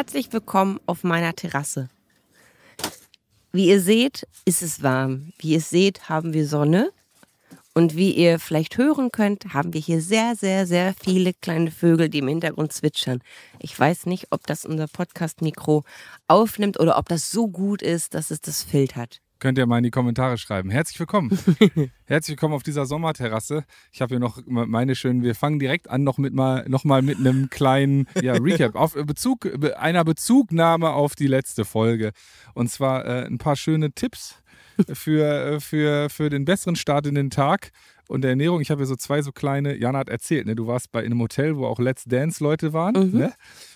Herzlich willkommen auf meiner Terrasse. Wie ihr seht, ist es warm. Wie ihr seht, haben wir Sonne. Und wie ihr vielleicht hören könnt, haben wir hier sehr, sehr, sehr viele kleine Vögel, die im Hintergrund zwitschern. Ich weiß nicht, ob das unser Podcast-Mikro aufnimmt oder ob das so gut ist, dass es das filtert könnt ihr mal in die Kommentare schreiben. Herzlich willkommen. Herzlich willkommen auf dieser Sommerterrasse. Ich habe hier noch meine schönen, wir fangen direkt an noch mit mal, noch mal mit einem kleinen ja, Recap, auf äh, Bezug, einer Bezugnahme auf die letzte Folge. Und zwar äh, ein paar schöne Tipps für, äh, für, für den besseren Start in den Tag und der Ernährung, ich habe ja so zwei so kleine, Jana hat erzählt, ne, du warst bei einem Hotel, wo auch Let's Dance Leute waren, mhm. ne?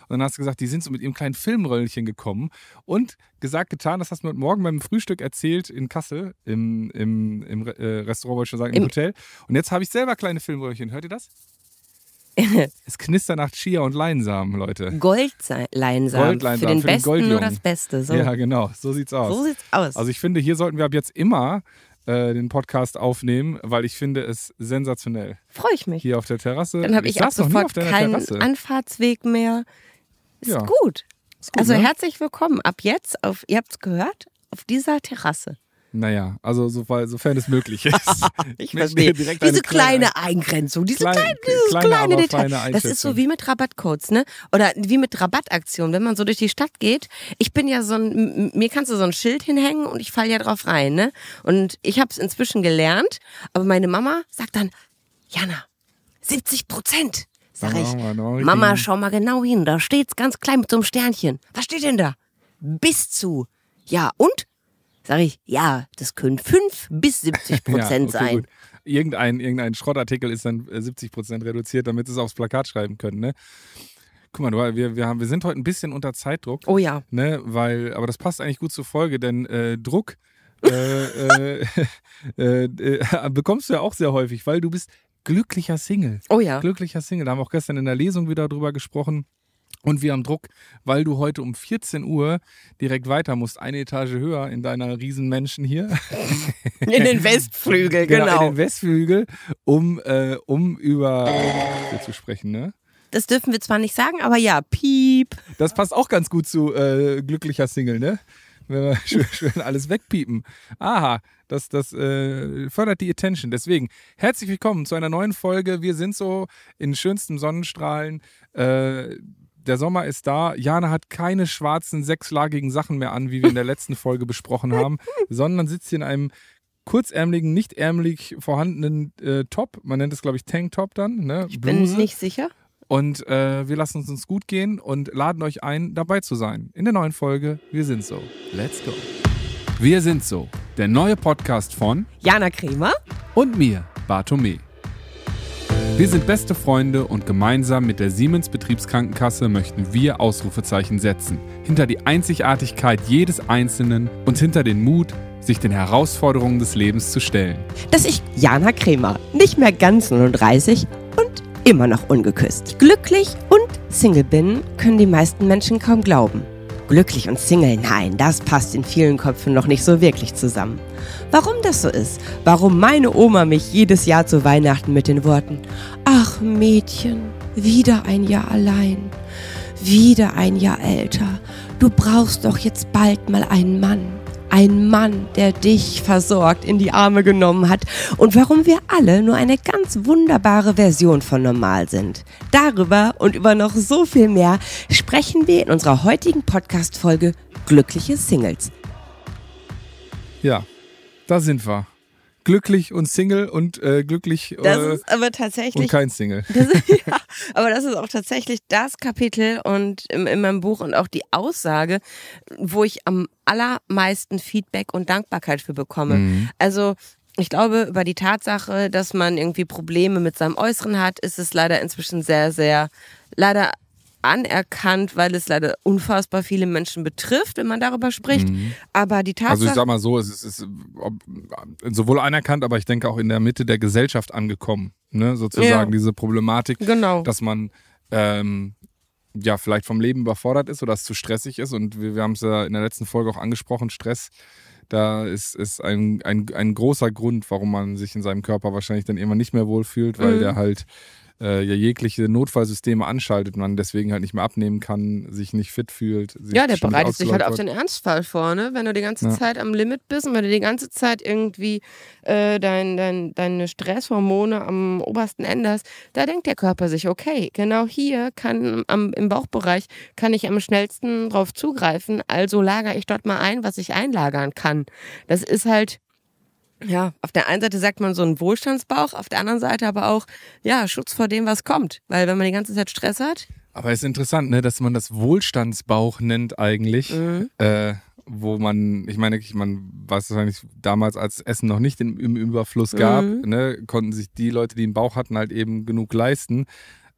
Und dann hast du gesagt, die sind so mit ihrem kleinen Filmröllchen gekommen und gesagt, getan, das hast du mir morgen beim Frühstück erzählt in Kassel, im, im, im äh, Restaurant, wollte ich schon sagen, im, Im Hotel. Und jetzt habe ich selber kleine Filmröllchen. Hört ihr das? es knistert nach Chia und Leinsamen, Leute. Goldleinsamen. Goldleinsamen. Für den für Besten nur das Beste. So. Ja, genau. So sieht's aus. So sieht's aus. Also ich finde, hier sollten wir ab jetzt immer äh, den Podcast aufnehmen, weil ich finde es sensationell. Freue ich mich. Hier auf der Terrasse. Dann habe ich, ich ab sofort keinen Terrasse. Anfahrtsweg mehr. Ist, ja. gut. ist gut. also ne? herzlich willkommen ab jetzt auf, ihr habt es gehört, auf dieser Terrasse. Naja, also so, sofern es möglich ist. ich verstehe. Diese kleine, kleine Eingrenzung, diese klein, klein, dieses kleine, kleine Detail. Das ist so wie mit Rabattcodes, ne? Oder wie mit Rabattaktionen, wenn man so durch die Stadt geht. Ich bin ja so ein, mir kannst du so ein Schild hinhängen und ich falle ja drauf rein, ne? Und ich habe es inzwischen gelernt, aber meine Mama sagt dann, Jana, 70 Prozent. Sag ich, Mama, schau mal genau hin, da steht's ganz klein mit so einem Sternchen. Was steht denn da? Bis zu. Ja, und? Sag ich, ja, das können 5 bis 70 Prozent ja, okay, sein. Gut. Irgendein, irgendein Schrottartikel ist dann 70 äh, Prozent reduziert, damit sie es aufs Plakat schreiben können. Ne? Guck mal, wir, wir, haben, wir sind heute ein bisschen unter Zeitdruck. Oh ja. Ne? Weil, aber das passt eigentlich gut zur Folge, denn äh, Druck äh äh, äh, äh, bekommst du ja auch sehr häufig, weil du bist glücklicher Single. Oh ja. Glücklicher Single. Da haben wir auch gestern in der Lesung wieder drüber gesprochen. Und wir haben Druck, weil du heute um 14 Uhr direkt weiter musst, eine Etage höher in deiner Riesenmenschen hier. In den Westflügel, genau. genau in den Westflügel, um, äh, um über äh, zu sprechen, ne? Das dürfen wir zwar nicht sagen, aber ja, piep. Das passt auch ganz gut zu äh, glücklicher Single, ne? wenn wir schön, schön, alles wegpiepen. Aha, das, das äh, fördert die Attention. Deswegen herzlich willkommen zu einer neuen Folge. Wir sind so in schönstem Sonnenstrahlen. Äh, der Sommer ist da. Jana hat keine schwarzen, sechslagigen Sachen mehr an, wie wir in der letzten Folge besprochen haben, sondern sitzt hier in einem kurzärmeligen, nicht ärmelig vorhandenen äh, Top. Man nennt es, glaube ich, Tanktop dann. Ne? Ich bin Bluse. nicht sicher. Und äh, wir lassen es uns gut gehen und laden euch ein, dabei zu sein. In der neuen Folge Wir sind so. Let's go. Wir sind so. Der neue Podcast von Jana Kremer und mir, Bartome. Wir sind beste Freunde und gemeinsam mit der Siemens Betriebskrankenkasse möchten wir Ausrufezeichen setzen. Hinter die Einzigartigkeit jedes Einzelnen und hinter den Mut, sich den Herausforderungen des Lebens zu stellen. Dass ich Jana Kremer, nicht mehr ganz 39 und immer noch ungeküsst, glücklich und Single bin, können die meisten Menschen kaum glauben. Glücklich und Single, nein, das passt in vielen Köpfen noch nicht so wirklich zusammen. Warum das so ist, warum meine Oma mich jedes Jahr zu Weihnachten mit den Worten, ach Mädchen, wieder ein Jahr allein, wieder ein Jahr älter, du brauchst doch jetzt bald mal einen Mann ein Mann, der dich versorgt, in die Arme genommen hat und warum wir alle nur eine ganz wunderbare Version von normal sind. Darüber und über noch so viel mehr sprechen wir in unserer heutigen Podcast-Folge Glückliche Singles. Ja, da sind wir glücklich und Single und äh, glücklich äh, das äh, ist aber tatsächlich, und kein Single. Das ist, ja, aber das ist auch tatsächlich das Kapitel und in, in meinem Buch und auch die Aussage, wo ich am allermeisten Feedback und Dankbarkeit für bekomme. Mhm. Also ich glaube, über die Tatsache, dass man irgendwie Probleme mit seinem Äußeren hat, ist es leider inzwischen sehr, sehr, leider anerkannt, weil es leider unfassbar viele Menschen betrifft, wenn man darüber spricht. Mhm. Aber die Tatsache. Also ich sag mal so, es ist, es ist, sowohl anerkannt, aber ich denke auch in der Mitte der Gesellschaft angekommen, ne? sozusagen ja. diese Problematik, genau. dass man ähm, ja vielleicht vom Leben überfordert ist oder es zu stressig ist. Und wir, wir haben es ja in der letzten Folge auch angesprochen, Stress. Da ist, ist ein, ein, ein großer Grund, warum man sich in seinem Körper wahrscheinlich dann immer nicht mehr wohlfühlt, weil mhm. der halt äh, ja jegliche Notfallsysteme anschaltet, man deswegen halt nicht mehr abnehmen kann, sich nicht fit fühlt. ja, der bereitet sich halt auf den Ernstfall vor, ne? Wenn du die ganze ja. Zeit am Limit bist und wenn du die ganze Zeit irgendwie äh, dein, dein, deine Stresshormone am obersten Ende hast, da denkt der Körper sich, okay, genau hier kann am, im Bauchbereich kann ich am schnellsten drauf zugreifen, also lagere ich dort mal ein, was ich einlagern kann. Das ist halt ja, auf der einen Seite sagt man so einen Wohlstandsbauch, auf der anderen Seite aber auch, ja, Schutz vor dem, was kommt. Weil wenn man die ganze Zeit Stress hat. Aber es ist interessant, ne, dass man das Wohlstandsbauch nennt eigentlich. Mhm. Äh, wo man, ich meine, man weiß wahrscheinlich damals, als Essen noch nicht im, im Überfluss gab, mhm. ne, konnten sich die Leute, die einen Bauch hatten, halt eben genug leisten.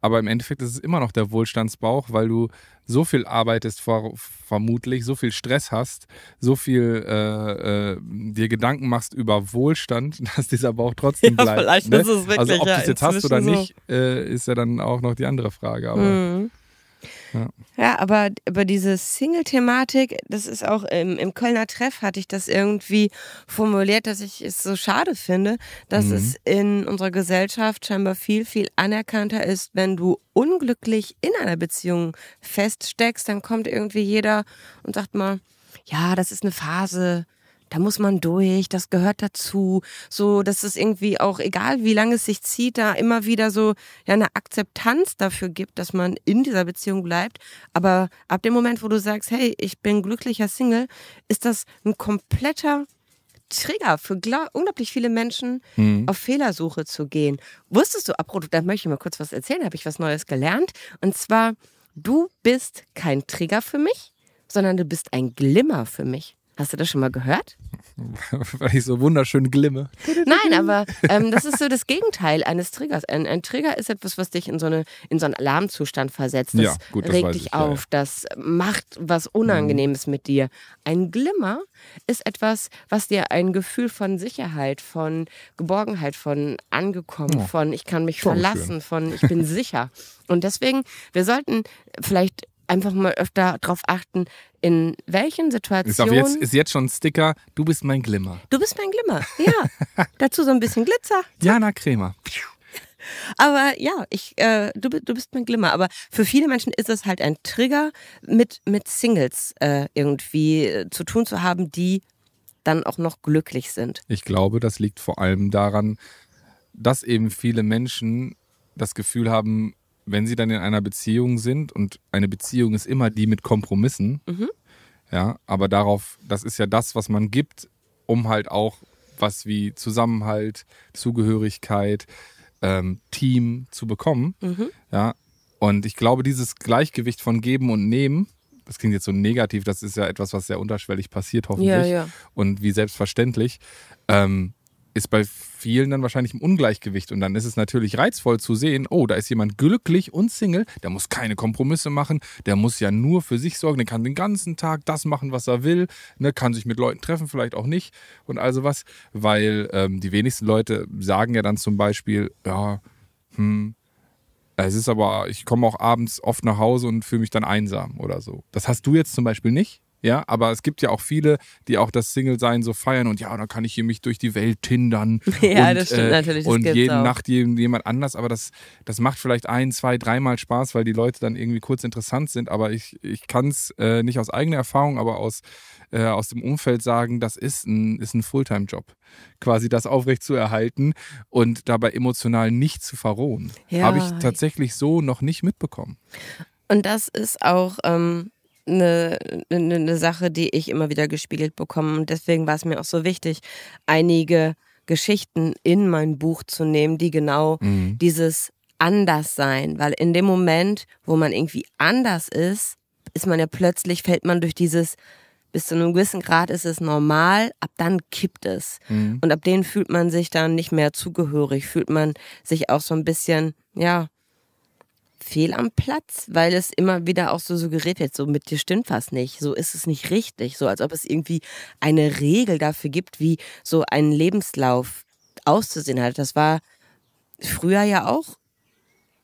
Aber im Endeffekt ist es immer noch der Wohlstandsbauch, weil du so viel arbeitest vor, vermutlich, so viel Stress hast, so viel äh, äh, dir Gedanken machst über Wohlstand, dass dieser Bauch trotzdem bleibt. Ja, vielleicht ne? ist es wirklich, also ob ja, du es jetzt hast oder so. nicht, äh, ist ja dann auch noch die andere Frage. Aber mhm. Ja. ja, aber über diese Single-Thematik, das ist auch im, im, Kölner Treff, hatte ich das irgendwie formuliert, dass ich es so schade finde, dass mhm. es in unserer Gesellschaft scheinbar viel, viel anerkannter ist, wenn du unglücklich in einer Beziehung feststeckst, dann kommt irgendwie jeder und sagt mal, ja, das ist eine Phase, da muss man durch, das gehört dazu. So, dass es irgendwie auch, egal wie lange es sich zieht, da immer wieder so ja, eine Akzeptanz dafür gibt, dass man in dieser Beziehung bleibt. Aber ab dem Moment, wo du sagst, hey, ich bin glücklicher Single, ist das ein kompletter Trigger für unglaublich viele Menschen, mhm. auf Fehlersuche zu gehen. Wusstest du, apropos, da möchte ich mal kurz was erzählen, habe ich was Neues gelernt. Und zwar, du bist kein Trigger für mich, sondern du bist ein Glimmer für mich. Hast du das schon mal gehört? Weil ich so wunderschön glimme. Nein, aber ähm, das ist so das Gegenteil eines Triggers. Ein, ein, Trigger ist etwas, was dich in so, eine, in so einen Alarmzustand versetzt. Das, ja, gut, das regt dich ich, auf, ja. das macht was Unangenehmes mhm. mit dir. Ein Glimmer ist etwas, was dir ein Gefühl von Sicherheit, von Geborgenheit, von angekommen, oh. von ich kann mich Voll verlassen, schön. von ich bin sicher. Und deswegen, wir sollten vielleicht einfach mal öfter darauf achten, in welchen Situationen. Glaube, jetzt, ist jetzt schon ein Sticker, du bist mein Glimmer. Du bist mein Glimmer, ja. Dazu so ein bisschen Glitzer. Jana Kremer. Aber ja, ich, äh, du, du bist mein Glimmer. Aber für viele Menschen ist es halt ein Trigger, mit, mit Singles äh, irgendwie äh, zu tun zu haben, die dann auch noch glücklich sind. Ich glaube, das liegt vor allem daran, dass eben viele Menschen das Gefühl haben, wenn sie dann in einer Beziehung sind und eine Beziehung ist immer die mit Kompromissen, mhm. ja, aber darauf, das ist ja das, was man gibt, um halt auch was wie Zusammenhalt, Zugehörigkeit, ähm, Team zu bekommen, mhm. ja. Und ich glaube, dieses Gleichgewicht von Geben und Nehmen, das klingt jetzt so negativ, das ist ja etwas, was sehr unterschwellig passiert, hoffentlich. Ja, ja. Und wie selbstverständlich. Ähm, ist bei vielen dann wahrscheinlich im Ungleichgewicht. Und dann ist es natürlich reizvoll zu sehen, oh, da ist jemand glücklich und Single, der muss keine Kompromisse machen, der muss ja nur für sich sorgen, der kann den ganzen Tag das machen, was er will, ne, kann sich mit Leuten treffen, vielleicht auch nicht und also was, weil ähm, die wenigsten Leute sagen ja dann zum Beispiel, ja, hm, es ist aber, ich komme auch abends oft nach Hause und fühle mich dann einsam oder so. Das hast du jetzt zum Beispiel nicht? Ja, aber es gibt ja auch viele, die auch das Single-Sein so feiern und ja, dann kann ich hier mich durch die Welt tindern. Ja, und, das stimmt äh, natürlich. Das und jede Nacht jemand anders, aber das, das macht vielleicht ein, zwei, dreimal Spaß, weil die Leute dann irgendwie kurz interessant sind. Aber ich, ich kann es äh, nicht aus eigener Erfahrung, aber aus, äh, aus dem Umfeld sagen, das ist ein, ist ein Fulltime-Job. Quasi das aufrecht zu erhalten und dabei emotional nicht zu verrohen. Ja. Habe ich tatsächlich so noch nicht mitbekommen. Und das ist auch. Ähm eine, eine ne, ne Sache, die ich immer wieder gespiegelt bekomme. Und deswegen war es mir auch so wichtig, einige Geschichten in mein Buch zu nehmen, die genau mhm. dieses sein, weil in dem Moment, wo man irgendwie anders ist, ist man ja plötzlich, fällt man durch dieses, bis zu einem gewissen Grad ist es normal, ab dann kippt es. Mhm. Und ab denen fühlt man sich dann nicht mehr zugehörig, fühlt man sich auch so ein bisschen, ja, fehl am Platz, weil es immer wieder auch so suggeriert wird, so mit dir stimmt was nicht, so ist es nicht richtig, so als ob es irgendwie eine Regel dafür gibt, wie so ein Lebenslauf auszusehen hat. Das war früher ja auch.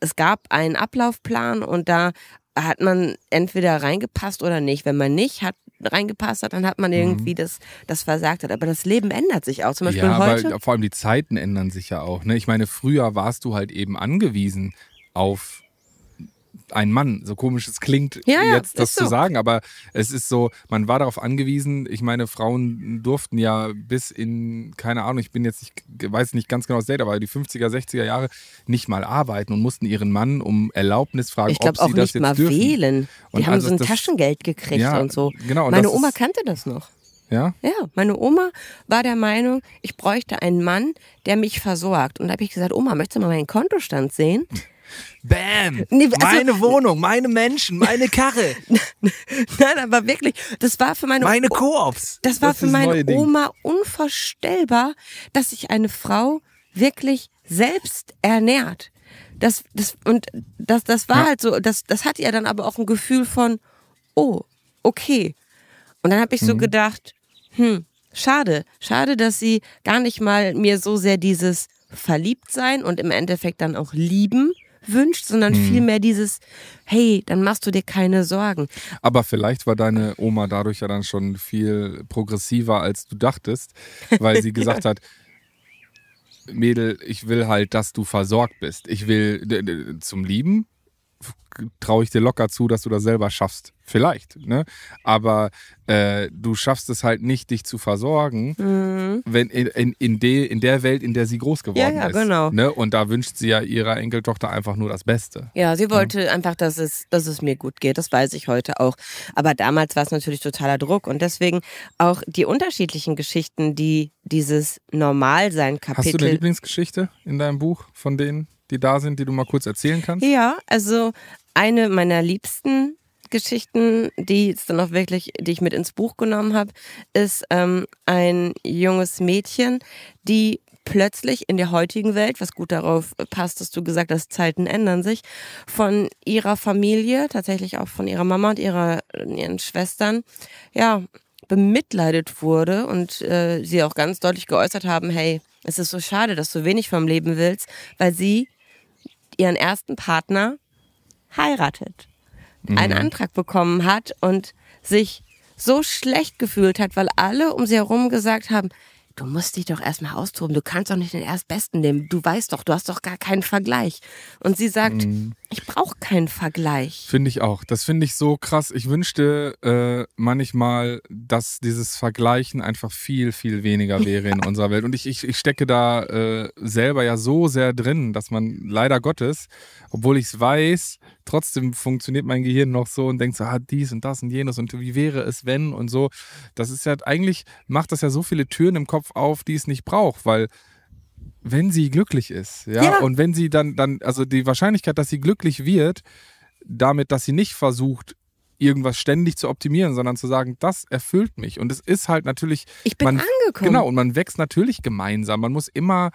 Es gab einen Ablaufplan und da hat man entweder reingepasst oder nicht. Wenn man nicht hat, reingepasst hat, dann hat man mhm. irgendwie mhm. das, das versagt hat. Aber das Leben ändert sich auch. Zum Beispiel ja, heute. Aber vor allem die Zeiten ändern sich ja auch. Ne? Ich meine, früher warst du halt eben angewiesen auf ein Mann. So komisch es klingt, ja, ja, das so. zu sagen, aber es ist so, man war darauf angewiesen. Ich meine, Frauen durften ja bis in, keine Ahnung, ich bin jetzt, ich weiß nicht ganz genau das Date, aber die 50er, 60er Jahre nicht mal arbeiten und mussten ihren Mann um Erlaubnis fragen, ich glaub, ob auch sie auch das nicht jetzt mal dürfen. wählen. Die und haben also so ein das, Taschengeld gekriegt ja, und so. Genau, und Meine Oma ist, kannte das noch. Ja? Ja, meine Oma war der Meinung, ich bräuchte einen Mann, der mich versorgt. Und da habe ich gesagt, Oma, möchtest du mal meinen Kontostand sehen? Bam! Nee, also, meine Wohnung, meine Menschen, meine Karre. Nein, aber wirklich, das war für meine meine Koops. Das war das für meine Oma unvorstellbar, dass sich eine Frau wirklich selbst ernährt. Das, das und das, das war ja. halt so. Das, das hatte ja dann aber auch ein Gefühl von, oh, okay. Und dann habe ich so mhm. gedacht, hm, schade, schade, dass sie gar nicht mal mir so sehr dieses verliebt sein und im Endeffekt dann auch lieben wünscht, sondern mhm. vielmehr dieses, hey, dann machst du dir keine Sorgen. Aber vielleicht war deine Oma dadurch ja dann schon viel progressiver, als du dachtest, weil sie gesagt ja. hat, Mädel, ich will halt, dass du versorgt bist. Ich will zum Lieben, traue ich dir locker zu, dass du das selber schaffst. Vielleicht, ne? Aber äh, du schaffst es halt nicht, dich zu versorgen, mhm. wenn in, in, in, de, in der Welt, in der sie groß geworden ja, ja, ist. Genau. Ne? Und da wünscht sie ja ihrer Enkeltochter einfach nur das Beste. Ja, sie mhm. wollte ja. einfach, dass es, dass es mir gut geht. Das weiß ich heute auch. Aber damals war es natürlich totaler Druck. Und deswegen auch die unterschiedlichen Geschichten, die dieses Normalsein-Kapitel. Hast du eine Lieblingsgeschichte in deinem Buch von denen? die da sind, die du mal kurz erzählen kannst? Ja, also eine meiner liebsten Geschichten, die jetzt dann auch wirklich, die ich mit ins Buch genommen habe, ist ähm, ein junges Mädchen, die plötzlich in der heutigen Welt, was gut darauf passt, dass du gesagt hast, Zeiten ändern sich, von ihrer Familie, tatsächlich auch von ihrer Mama und ihrer, ihren Schwestern, ja, bemitleidet wurde und äh, sie auch ganz deutlich geäußert haben, hey, es ist so schade, dass du wenig vom Leben willst, weil sie ihren ersten Partner heiratet, mhm. einen Antrag bekommen hat und sich so schlecht gefühlt hat, weil alle um sie herum gesagt haben, du musst dich doch erstmal austoben, du kannst doch nicht den Erstbesten nehmen, du weißt doch, du hast doch gar keinen Vergleich. Und sie sagt, mhm. Ich brauche keinen Vergleich. Finde ich auch. Das finde ich so krass. Ich wünschte äh, manchmal, dass dieses Vergleichen einfach viel, viel weniger wäre in unserer Welt. Und ich, ich, ich stecke da äh, selber ja so sehr drin, dass man leider Gottes, obwohl ich es weiß, trotzdem funktioniert mein Gehirn noch so und denkt so, ah, dies und das und jenes und wie wäre es, wenn und so. Das ist ja eigentlich, macht das ja so viele Türen im Kopf auf, die es nicht braucht, weil wenn sie glücklich ist, ja? ja? Und wenn sie dann, dann, also die Wahrscheinlichkeit, dass sie glücklich wird, damit, dass sie nicht versucht, irgendwas ständig zu optimieren, sondern zu sagen, das erfüllt mich. Und es ist halt natürlich. Ich bin man, angekommen. Genau, und man wächst natürlich gemeinsam. Man muss immer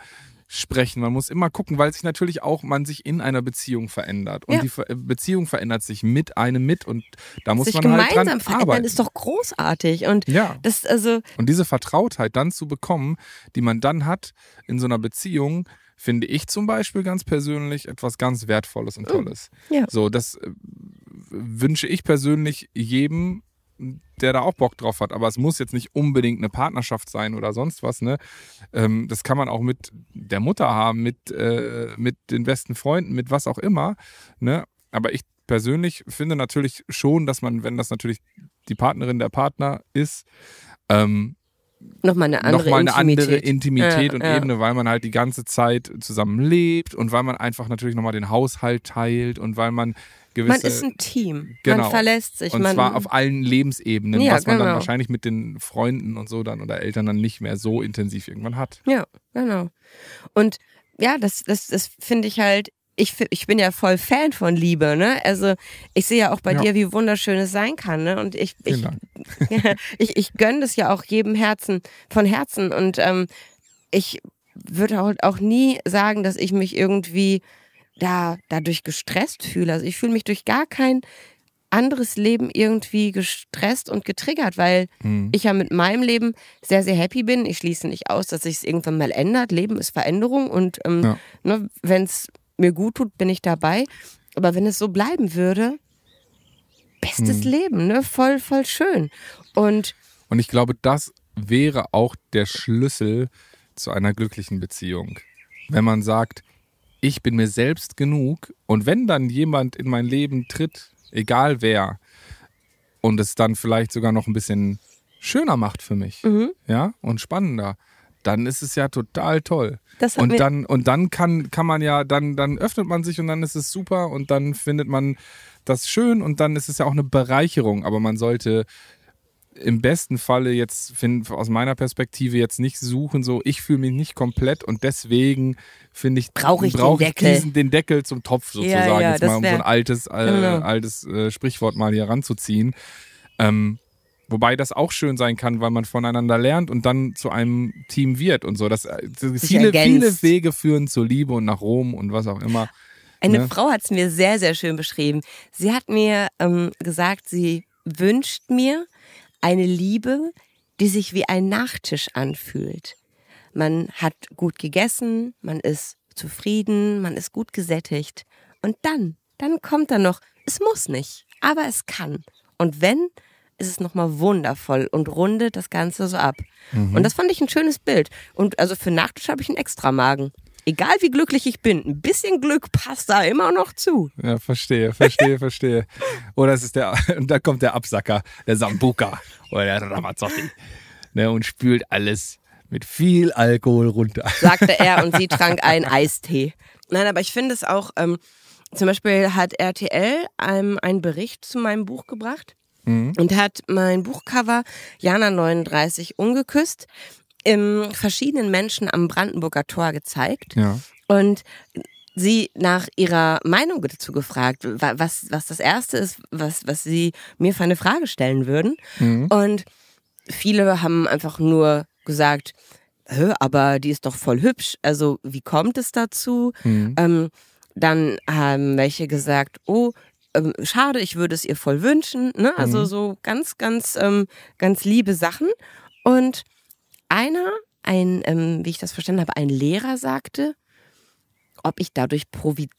sprechen. Man muss immer gucken, weil sich natürlich auch man sich in einer Beziehung verändert. Und ja. die äh, Beziehung verändert sich mit einem mit und da muss sich man halt dran verändern ist doch großartig. Und ja. das also und diese Vertrautheit dann zu bekommen, die man dann hat in so einer Beziehung, finde ich zum Beispiel ganz persönlich etwas ganz Wertvolles und oh, Tolles. Ja. So, das äh, wünsche ich persönlich jedem der da auch Bock drauf hat. Aber es muss jetzt nicht unbedingt eine Partnerschaft sein oder sonst was. Ne? Ähm, das kann man auch mit der Mutter haben, mit, äh, mit den besten Freunden, mit was auch immer. Ne? Aber ich persönlich finde natürlich schon, dass man, wenn das natürlich die Partnerin der Partner ist, ähm, nochmal eine andere, nochmal eine Intimität, andere Intimität ja, und ja. Ebene, weil man halt die ganze Zeit zusammen lebt und weil man einfach natürlich nochmal den Haushalt teilt und weil man gewisse... Man ist ein Team, genau, man verlässt sich. Und man, zwar auf allen Lebensebenen, ja, was man genau. dann wahrscheinlich mit den Freunden und so dann oder Eltern dann nicht mehr so intensiv irgendwann hat. Ja, genau. Und ja, das, das, das finde ich halt ich, ich bin ja voll Fan von Liebe, ne? Also ich sehe ja auch bei ja. dir, wie wunderschön es sein kann, ne? Und ich, ich, ich, ich gönne das ja auch jedem Herzen, von Herzen. Und ähm, ich würde auch, nie sagen, dass ich mich irgendwie da dadurch gestresst fühle. Also ich fühle mich durch gar kein anderes Leben irgendwie gestresst und getriggert, weil mhm. ich ja mit meinem Leben sehr, sehr happy bin. Ich schließe nicht aus, dass sich es irgendwann mal ändert. Leben ist Veränderung und ähm, ja. ne, wenn es mir gut tut, bin ich dabei. Aber wenn es so bleiben würde, bestes hm. Leben, ne? Voll, voll schön. Und, und ich glaube, das wäre auch der Schlüssel zu einer glücklichen Beziehung. Wenn man sagt, ich bin mir selbst genug und wenn dann jemand in mein Leben tritt, egal wer, und es dann vielleicht sogar noch ein bisschen schöner macht für mich, mhm. ja, und spannender, dann ist es ja total toll. Das und dann, und dann kann, kann man ja, dann, dann öffnet man sich und dann ist es super und dann findet man das schön und dann ist es ja auch eine Bereicherung. Aber man sollte im besten Falle jetzt find, aus meiner Perspektive jetzt nicht suchen, so ich fühle mich nicht komplett und deswegen finde ich, brauche ich, brauch den, ich Deckel. Diesen, den Deckel zum Topf sozusagen, ja, ja, jetzt mal um so ein altes, äh, genau. altes äh, Sprichwort mal hier ranzuziehen. Ähm, Wobei das auch schön sein kann, weil man voneinander lernt und dann zu einem Team wird und so. Das, äh, viele, viele Wege führen zur Liebe und nach Rom und was auch immer. Eine ne? Frau hat es mir sehr, sehr schön beschrieben. Sie hat mir ähm, gesagt, sie wünscht mir eine Liebe, die sich wie ein Nachtisch anfühlt. Man hat gut gegessen, man ist zufrieden, man ist gut gesättigt. Und dann, dann kommt da noch, es muss nicht, aber es kann. Und wenn, ist es nochmal wundervoll und rundet das Ganze so ab. Mhm. Und das fand ich ein schönes Bild. Und also für Nachtisch habe ich einen extra Magen. Egal wie glücklich ich bin, ein bisschen Glück passt da immer noch zu. Ja, verstehe, verstehe, verstehe. Oder es ist der, und da kommt der Absacker, der Sambuka oder der Ramazzotti ne, und spült alles mit viel Alkohol runter. Sagte er und sie trank einen Eistee. Nein, aber ich finde es auch, ähm, zum Beispiel hat RTL einen Bericht zu meinem Buch gebracht mhm. und hat mein Buchcover Jana 39 umgeküsst, im verschiedenen Menschen am Brandenburger Tor gezeigt. Ja. Und sie nach ihrer Meinung dazu gefragt, was, was das Erste ist, was, was sie mir für eine Frage stellen würden. Mhm. Und viele haben einfach nur gesagt, aber die ist doch voll hübsch, also wie kommt es dazu? Mhm. Ähm, dann haben welche gesagt, oh, ähm, schade, ich würde es ihr voll wünschen. Ne? Also mhm. so ganz, ganz, ähm, ganz liebe Sachen. Und einer, ein, ähm, wie ich das verstanden habe, ein Lehrer sagte, ob ich dadurch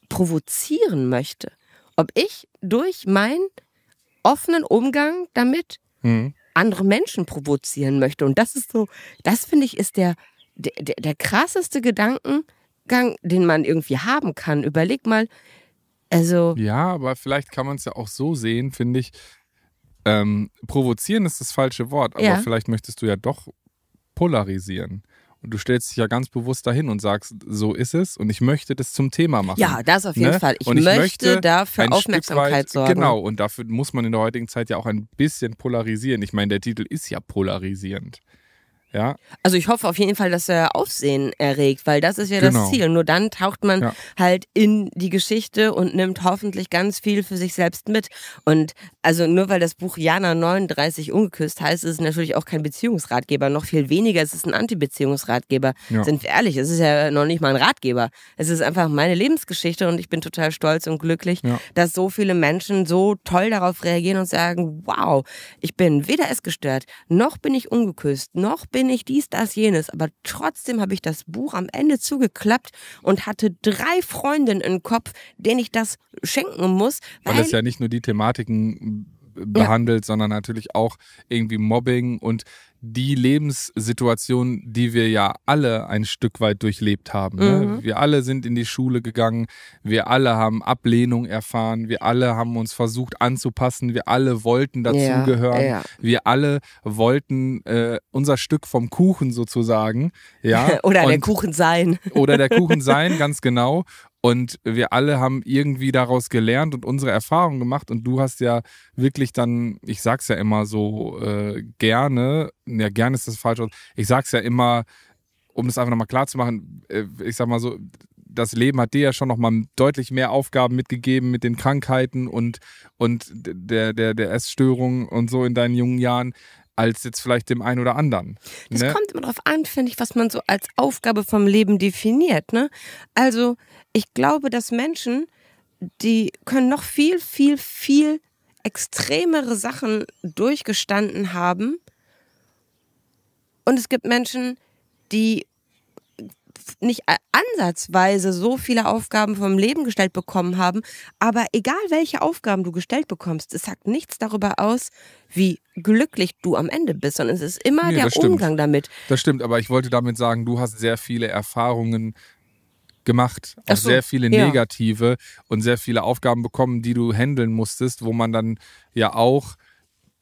provozieren möchte. Ob ich durch meinen offenen Umgang damit mhm. andere Menschen provozieren möchte. Und das ist so, das finde ich, ist der, der, der krasseste Gedankengang, den man irgendwie haben kann. Überleg mal, also. Ja, aber vielleicht kann man es ja auch so sehen, finde ich. Ähm, provozieren ist das falsche Wort, aber ja. vielleicht möchtest du ja doch polarisieren. Und du stellst dich ja ganz bewusst dahin und sagst, so ist es und ich möchte das zum Thema machen. Ja, das auf jeden ne? Fall. Ich, und ich möchte, möchte dafür Aufmerksamkeit weit, sorgen. Genau, und dafür muss man in der heutigen Zeit ja auch ein bisschen polarisieren. Ich meine, der Titel ist ja polarisierend. Ja. Also ich hoffe auf jeden Fall, dass er Aufsehen erregt, weil das ist ja genau. das Ziel. Nur dann taucht man ja. halt in die Geschichte und nimmt hoffentlich ganz viel für sich selbst mit. Und also nur weil das Buch Jana 39 ungeküsst heißt, ist es natürlich auch kein Beziehungsratgeber. Noch viel weniger es ist ein Anti-Beziehungsratgeber. Ja. Sind wir ehrlich, es ist ja noch nicht mal ein Ratgeber. Es ist einfach meine Lebensgeschichte und ich bin total stolz und glücklich, ja. dass so viele Menschen so toll darauf reagieren und sagen, wow, ich bin weder es gestört, noch bin ich ungeküsst, noch bin bin ich dies, das, jenes. Aber trotzdem habe ich das Buch am Ende zugeklappt und hatte drei Freundinnen im Kopf, denen ich das schenken muss. Weil, weil das ja nicht nur die Thematiken behandelt, ja. sondern natürlich auch irgendwie Mobbing und die Lebenssituation, die wir ja alle ein Stück weit durchlebt haben. Ne? Mhm. Wir alle sind in die Schule gegangen, wir alle haben Ablehnung erfahren, wir alle haben uns versucht anzupassen, wir alle wollten dazugehören, ja, ja. wir alle wollten äh, unser Stück vom Kuchen sozusagen. Ja? oder Und, der Kuchen sein. oder der Kuchen sein, ganz genau. Und wir alle haben irgendwie daraus gelernt und unsere Erfahrungen gemacht. Und du hast ja wirklich dann, ich sag's ja immer so äh, gerne, ja, gerne ist das falsch, ich sag's ja immer, um das einfach nochmal klar zu machen, äh, ich sag mal so, das Leben hat dir ja schon nochmal deutlich mehr Aufgaben mitgegeben mit den Krankheiten und, und der, der, der Essstörung und so in deinen jungen Jahren als jetzt vielleicht dem einen oder anderen. Das ne? kommt immer darauf an, finde ich, was man so als Aufgabe vom Leben definiert. Ne? Also ich glaube, dass Menschen, die können noch viel, viel, viel extremere Sachen durchgestanden haben. Und es gibt Menschen, die nicht ansatzweise so viele Aufgaben vom Leben gestellt bekommen haben. Aber egal, welche Aufgaben du gestellt bekommst, es sagt nichts darüber aus, wie glücklich du am Ende bist. sondern es ist immer nee, der Umgang damit. Das stimmt, aber ich wollte damit sagen, du hast sehr viele Erfahrungen gemacht. Auch so, sehr viele negative ja. und sehr viele Aufgaben bekommen, die du handeln musstest, wo man dann ja auch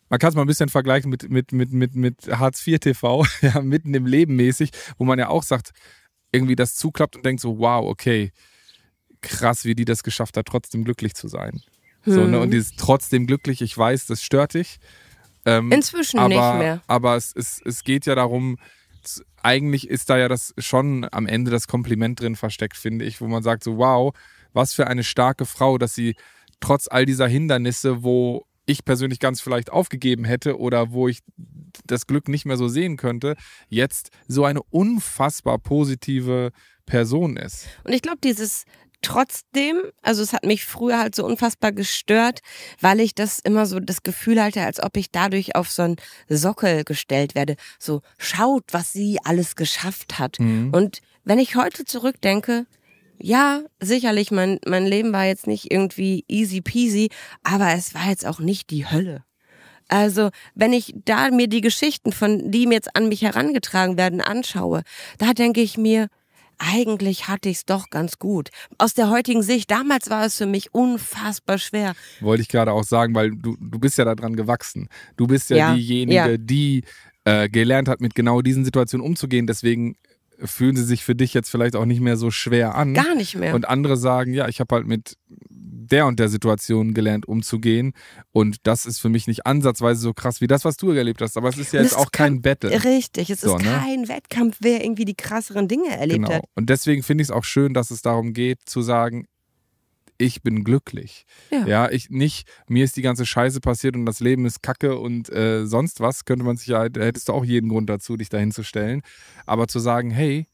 man kann es mal ein bisschen vergleichen mit, mit, mit, mit, mit Hartz IV TV, ja, mitten im Leben mäßig, wo man ja auch sagt, irgendwie das zuklappt und denkt so, wow, okay, krass, wie die das geschafft hat, trotzdem glücklich zu sein. Hm. So, ne? Und mhm. dieses trotzdem glücklich, ich weiß, das stört dich. Ähm, Inzwischen aber, nicht mehr. Aber es, es, es geht ja darum, eigentlich ist da ja das schon am Ende das Kompliment drin versteckt, finde ich, wo man sagt so, wow, was für eine starke Frau, dass sie trotz all dieser Hindernisse, wo ich persönlich ganz vielleicht aufgegeben hätte oder wo ich das Glück nicht mehr so sehen könnte, jetzt so eine unfassbar positive Person ist. Und ich glaube, dieses trotzdem, also es hat mich früher halt so unfassbar gestört, weil ich das immer so das Gefühl hatte, als ob ich dadurch auf so einen Sockel gestellt werde. So, schaut, was sie alles geschafft hat. Mhm. Und wenn ich heute zurückdenke, ja, sicherlich, mein, mein Leben war jetzt nicht irgendwie easy peasy, aber es war jetzt auch nicht die Hölle. Also, wenn ich da mir die Geschichten von, die mir jetzt an mich herangetragen werden, anschaue, da denke ich mir, eigentlich hatte ich es doch ganz gut. Aus der heutigen Sicht, damals war es für mich unfassbar schwer. Wollte ich gerade auch sagen, weil du, du bist ja daran gewachsen. Du bist ja, ja diejenige, ja. die äh, gelernt hat, mit genau diesen Situationen umzugehen. Deswegen fühlen sie sich für dich jetzt vielleicht auch nicht mehr so schwer an. Gar nicht mehr. Und andere sagen, ja, ich habe halt mit der und der Situation gelernt umzugehen. Und das ist für mich nicht ansatzweise so krass wie das, was du erlebt hast. Aber es ist ja jetzt auch kein Battle. Richtig, es so, ist ne? kein ne? Wettkampf, wer irgendwie die krasseren Dinge erlebt genau. hat. Und deswegen finde ich es auch schön, dass es darum geht, zu sagen, ich bin glücklich. Ja. ja. ich nicht, mir ist die ganze Scheiße passiert und das Leben ist Kacke und äh, sonst was, könnte man sich ja, hättest du auch jeden Grund dazu, dich dahin zu stellen. Aber zu sagen, hey,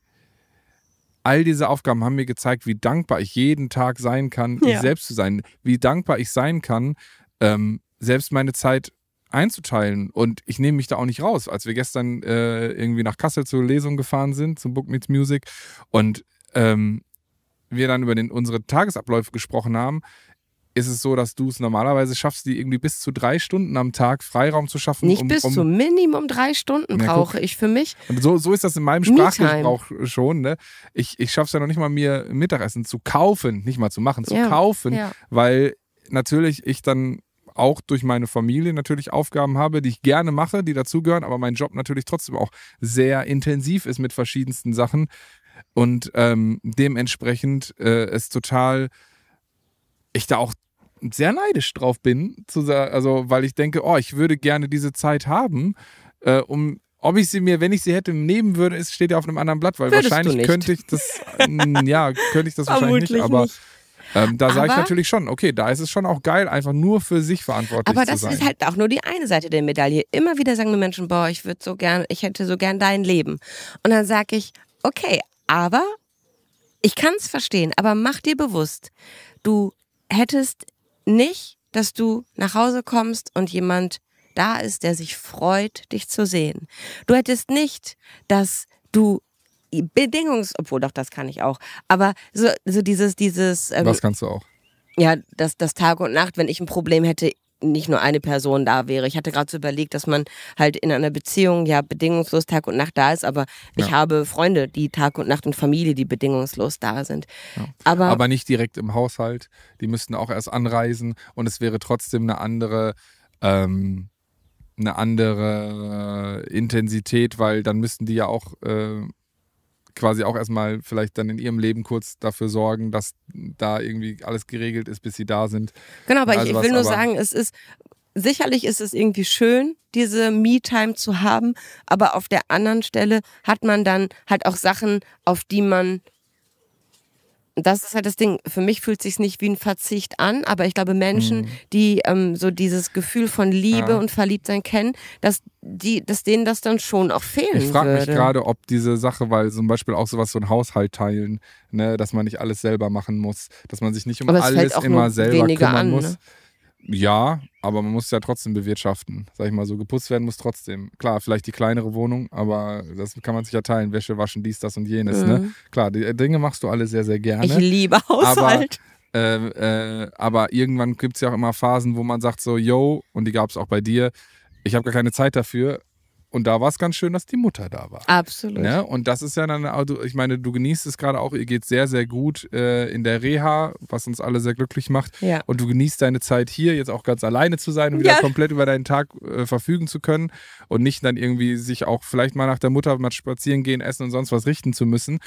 all diese Aufgaben haben mir gezeigt, wie dankbar ich jeden Tag sein kann, ja. ich selbst zu sein, wie dankbar ich sein kann, ähm, selbst meine Zeit einzuteilen. Und ich nehme mich da auch nicht raus. Als wir gestern äh, irgendwie nach Kassel zur Lesung gefahren sind, zum Book Meets Music, und ähm, wir dann über den, unsere Tagesabläufe gesprochen haben, ist es so, dass du es normalerweise schaffst, die irgendwie bis zu drei Stunden am Tag Freiraum zu schaffen. Nicht um, bis um, zu Minimum drei Stunden ja, brauche ich für mich. Und so, so ist das in meinem Sprachgebrauch schon. Ne? Ich, ich schaffe es ja noch nicht mal, mir Mittagessen zu kaufen, nicht mal zu machen, zu ja, kaufen, ja. weil natürlich ich dann auch durch meine Familie natürlich Aufgaben habe, die ich gerne mache, die dazugehören, aber mein Job natürlich trotzdem auch sehr intensiv ist mit verschiedensten Sachen und ähm, dementsprechend äh, es total ich da auch sehr neidisch drauf bin, sagen, also weil ich denke, oh, ich würde gerne diese Zeit haben, äh, um ob ich sie mir, wenn ich sie hätte, nehmen würde, ist, steht ja auf einem anderen Blatt, weil Würdest wahrscheinlich könnte ich das, ja, könnte ich das wahrscheinlich nicht, aber nicht. Ähm, da sage ich natürlich schon, okay, da ist es schon auch geil, einfach nur für sich verantwortlich zu sein. Aber das ist halt auch nur die eine Seite der Medaille. Immer wieder sagen mir Menschen, boah, ich würde so gern, ich hätte so gern dein Leben. Und dann sage ich, okay, aber ich kann es verstehen, aber mach dir bewusst, du hättest nicht, dass du nach Hause kommst und jemand da ist, der sich freut, dich zu sehen. Du hättest nicht, dass du Bedingungs, obwohl doch das kann ich auch, aber so, so dieses, dieses. Ähm, das kannst du auch. Ja, dass das Tag und Nacht, wenn ich ein Problem hätte, nicht nur eine Person da wäre. Ich hatte gerade so überlegt, dass man halt in einer Beziehung ja bedingungslos Tag und Nacht da ist, aber ja. ich habe Freunde, die Tag und Nacht und Familie, die bedingungslos da sind. Ja. Aber, aber nicht direkt im Haushalt. Die müssten auch erst anreisen und es wäre trotzdem eine andere. Ähm, eine andere Intensität, weil dann müssten die ja auch äh, quasi auch erstmal vielleicht dann in ihrem Leben kurz dafür sorgen, dass da irgendwie alles geregelt ist, bis sie da sind. Genau, aber also ich, ich, will was, nur sagen, es ist sicherlich ist es irgendwie schön, diese Me-Time zu haben, aber auf der anderen Stelle hat man dann halt auch Sachen, auf die man das ist halt das Ding. Für mich fühlt sich nicht wie ein Verzicht an, aber ich glaube, Menschen, mhm. die ähm, so dieses Gefühl von Liebe ja. und Verliebtsein kennen, dass die, dass denen das dann schon auch fehlen Ich frage mich gerade, ob diese Sache, weil zum Beispiel auch sowas so ein Haushalt teilen, ne, dass man nicht alles selber machen muss, dass man sich nicht um alles immer selber kümmern an, muss. Ne? Ja, aber man muss ja trotzdem bewirtschaften. Sag ich mal so, geputzt werden muss trotzdem. Klar, vielleicht die kleinere Wohnung, aber das kann man sich ja teilen. Wäsche waschen, dies, das und jenes. Ne? Mhm. Ne? Klar, die äh, Dinge machst du alle sehr, sehr gerne. Ich liebe Haushalt. Aber, äh, äh, aber irgendwann gibt es ja auch immer Phasen, wo man sagt so, yo, und die gab es auch bei dir, ich habe gar keine Zeit dafür, und da war es ganz schön, dass die Mutter da war. Absolut. Ne? Und das ist ja dann, also ich meine, du genießt es gerade auch, ihr geht sehr, sehr gut äh, in der Reha, was uns alle sehr glücklich macht. Ja. Und du genießt deine Zeit hier, jetzt auch ganz alleine zu sein und wieder ja. komplett über deinen Tag äh, verfügen zu können und nicht dann irgendwie sich auch vielleicht mal nach der Mutter mal spazieren gehen, essen und sonst was richten zu müssen.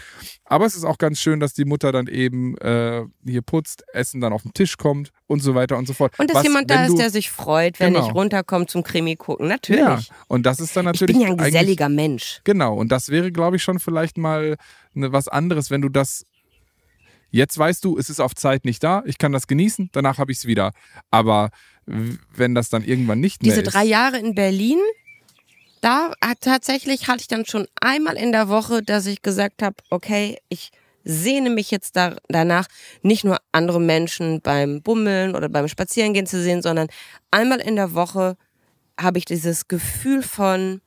Aber es ist auch ganz schön, dass die Mutter dann eben äh, hier putzt, Essen dann auf den Tisch kommt und so weiter und so fort. Und dass was, jemand da ist, der sich freut, wenn genau. ich runterkomme zum Krimi gucken. Natürlich. Ja. Und das ist dann natürlich natürlich. Ich bin ja ein geselliger Mensch. Genau, und das wäre, glaube ich, schon vielleicht mal ne, was anderes, wenn du das. Jetzt weißt du, es ist auf Zeit nicht da, ich kann das genießen, danach habe ich es wieder. Aber wenn das dann irgendwann nicht Diese mehr Diese drei Jahre in Berlin, da hat, tatsächlich hatte ich dann schon einmal in der Woche, dass ich gesagt habe, okay, ich sehne mich jetzt da, danach, nicht nur andere Menschen beim Bummeln oder beim Spazierengehen zu sehen, sondern einmal in der Woche habe ich dieses Gefühl von,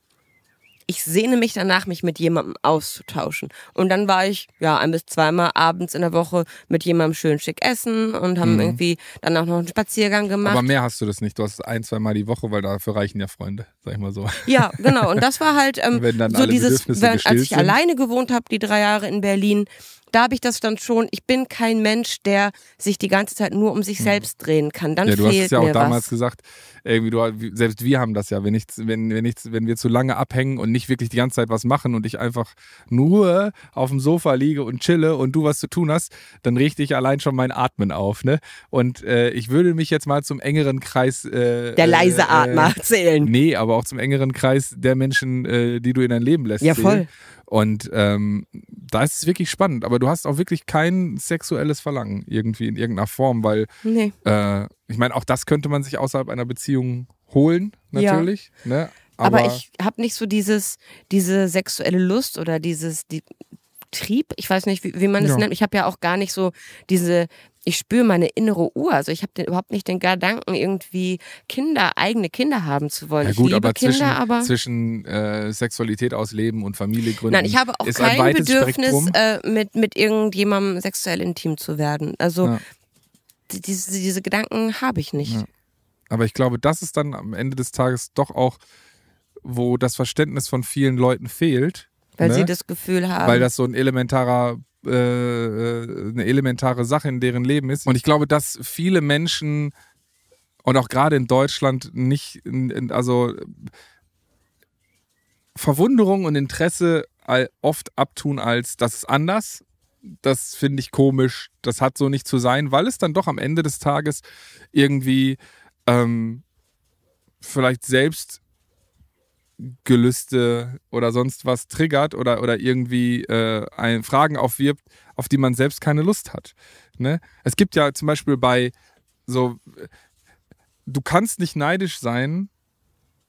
ich sehne mich danach, mich mit jemandem auszutauschen. Und dann war ich ja ein bis zweimal abends in der Woche mit jemandem schön schick essen und haben mhm. irgendwie dann auch noch einen Spaziergang gemacht. Aber mehr hast du das nicht. Du hast ein, zweimal die Woche, weil dafür reichen ja Freunde, sag ich mal so. Ja, genau. Und das war halt ähm, so dieses, wenn, als ich sind. alleine gewohnt habe, die drei Jahre in Berlin, da habe ich das dann schon, ich bin kein Mensch, der sich die ganze Zeit nur um sich mhm. selbst drehen kann. Dann ja, du fehlt hast es ja auch damals was. gesagt, irgendwie du, selbst wir haben das ja, wenn, ich, wenn, wenn, ich, wenn wir zu lange abhängen und nicht wirklich die ganze Zeit was machen und ich einfach nur auf dem Sofa liege und chille und du was zu tun hast, dann richte ich allein schon mein Atmen auf. Ne? Und äh, ich würde mich jetzt mal zum engeren Kreis. Äh, der äh, leise äh, Atmer zählen. Nee, aber auch zum engeren Kreis der Menschen, äh, die du in dein Leben lässt. Ja, voll. Und ähm, da ist es wirklich spannend, aber du hast auch wirklich kein sexuelles Verlangen irgendwie in irgendeiner Form, weil nee. äh, ich meine, auch das könnte man sich außerhalb einer Beziehung holen, natürlich. Ja. Ne? Aber, aber, ich habe nicht so dieses, diese sexuelle Lust oder dieses die, Trieb, ich weiß nicht, wie, wie man es ja. nennt. Ich habe ja auch gar nicht so diese ich spüre meine innere Uhr. Also ich habe überhaupt nicht den Gedanken, irgendwie Kinder, eigene Kinder haben zu wollen. Ja gut, aber Kinder, zwischen, aber zwischen äh, Sexualität ausleben und Familie gründen. Nein, ich habe auch kein Bedürfnis, äh, mit, mit irgendjemandem sexuell intim zu werden. Also ja. diese, diese Gedanken habe ich nicht. Ja. Aber ich glaube, das ist dann am Ende des Tages doch auch, wo das Verständnis von vielen Leuten fehlt. Weil ne? sie das Gefühl haben. Weil das so ein elementarer äh, äh, eine elementare Sache in deren Leben ist. Und ich glaube, dass viele Menschen und auch gerade in Deutschland nicht, also Verwunderung und Interesse oft abtun als das ist anders. Das finde ich komisch. Das hat so nicht zu sein, weil es dann doch am Ende des Tages irgendwie ähm, vielleicht selbst Gelüste oder sonst was triggert oder, oder irgendwie äh, ein, Fragen aufwirbt, auf die man selbst keine Lust hat. Ne? Es gibt ja zum Beispiel bei so, du kannst nicht neidisch sein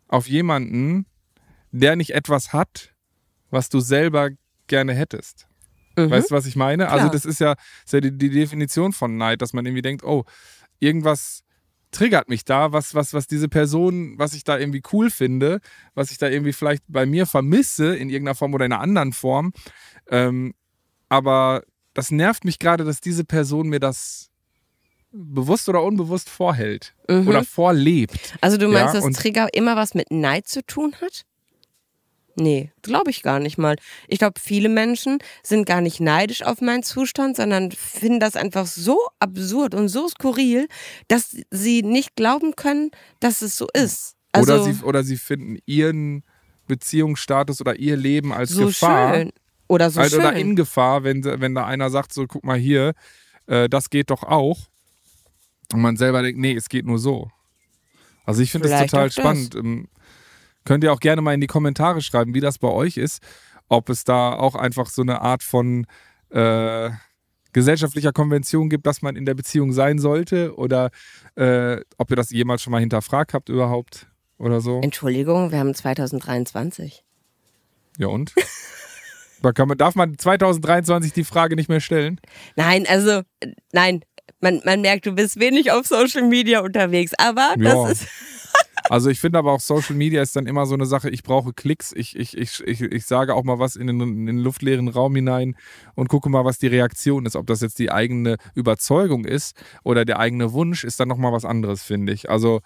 auf jemanden, der nicht etwas hat, was du selber gerne hättest. Mhm. Weißt du, was ich meine? Also Klar. Also das ist ja, ist ja die, die Definition von Neid, dass man irgendwie denkt, oh, irgendwas triggert mich da, was, was, was diese Person, was ich da irgendwie cool finde, was ich da irgendwie vielleicht bei mir vermisse in irgendeiner Form oder in einer anderen Form. Ähm, aber das nervt mich gerade, dass diese Person mir das bewusst oder unbewusst vorhält mhm. oder vorlebt. Also du meinst, ja, dass Trigger immer was mit Neid zu tun hat? Nee, glaube ich gar nicht mal. Ich glaube, viele Menschen sind gar nicht neidisch auf meinen Zustand, sondern finden das einfach so absurd und so skurril, dass sie nicht glauben können, dass es so ist. Also, oder, sie, oder sie finden ihren Beziehungsstatus oder ihr Leben als so Gefahr. Schön. Oder so also, schön. Oder in Gefahr, wenn, wenn da einer sagt, so guck mal hier, äh, das geht doch auch. Und man selber denkt, nee, es geht nur so. Also ich finde das total spannend. Das. Ähm, Könnt ihr auch gerne mal in die Kommentare schreiben, wie das bei euch ist. Ob es da auch einfach so eine Art von äh, gesellschaftlicher Konvention gibt, dass man in der Beziehung sein sollte oder äh, ob ihr das jemals schon mal hinterfragt habt überhaupt oder so. Entschuldigung, wir haben 2023. Ja und? da kann man, darf man 2023 die Frage nicht mehr stellen? Nein, also nein, man, man merkt, du bist wenig auf Social Media unterwegs, aber ja. das ist... Also ich finde aber auch Social Media ist dann immer so eine Sache, ich brauche Klicks, ich, ich, ich, ich, ich sage auch mal was in den, in den luftleeren Raum hinein und gucke mal, was die Reaktion ist. Ob das jetzt die eigene Überzeugung ist oder der eigene Wunsch, ist dann nochmal was anderes, finde ich. Also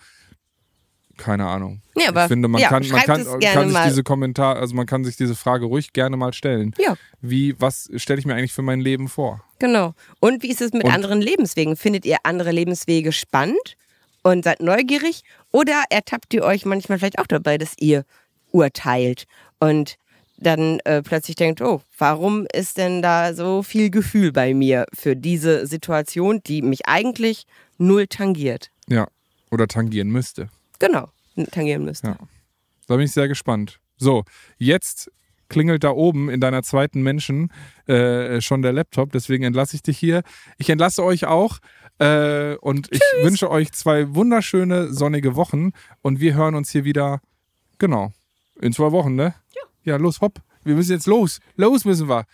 keine Ahnung. Ja, aber, ich finde, man ja, kann, man kann, äh, kann sich mal. diese Kommentar, also man kann sich diese Frage ruhig gerne mal stellen. Ja. Wie, was stelle ich mir eigentlich für mein Leben vor? Genau. Und wie ist es mit Und, anderen Lebenswegen? Findet ihr andere Lebenswege spannend? und seid neugierig oder ertappt ihr euch manchmal vielleicht auch dabei, dass ihr urteilt und dann äh, plötzlich denkt, oh, warum ist denn da so viel Gefühl bei mir für diese Situation, die mich eigentlich null tangiert? Ja, oder tangieren müsste. Genau, tangieren müsste. Ja. Da bin ich sehr gespannt. So, jetzt klingelt da oben in deiner zweiten Menschen äh, schon der Laptop, deswegen entlasse ich dich hier. Ich entlasse euch auch. Äh, und Tschüss. ich wünsche euch zwei wunderschöne sonnige Wochen und wir hören uns hier wieder, genau, in zwei Wochen, ne? Ja. Ja, los, hopp. Wir müssen jetzt los. Los müssen wir.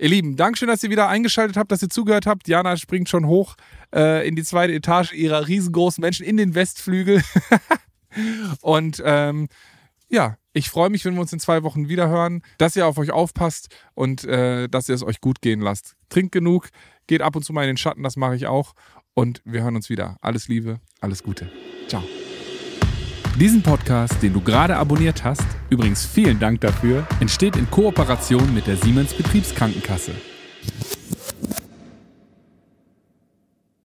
Ihr Lieben, Dankeschön, dass ihr wieder eingeschaltet habt, dass ihr zugehört habt. Jana springt schon hoch äh, in die zweite Etage ihrer riesengroßen Menschen in den Westflügel. und ähm, ja, ich freue mich, wenn wir uns in zwei Wochen wieder hören, dass ihr auf euch aufpasst und äh, dass ihr es euch gut gehen lasst. Trinkt genug, geht ab und zu mal in den Schatten, das mache ich auch und wir hören uns wieder. Alles Liebe, alles Gute. Ciao. Diesen Podcast, den du gerade abonniert hast, übrigens vielen Dank dafür, entsteht in Kooperation mit der Siemens Betriebskrankenkasse.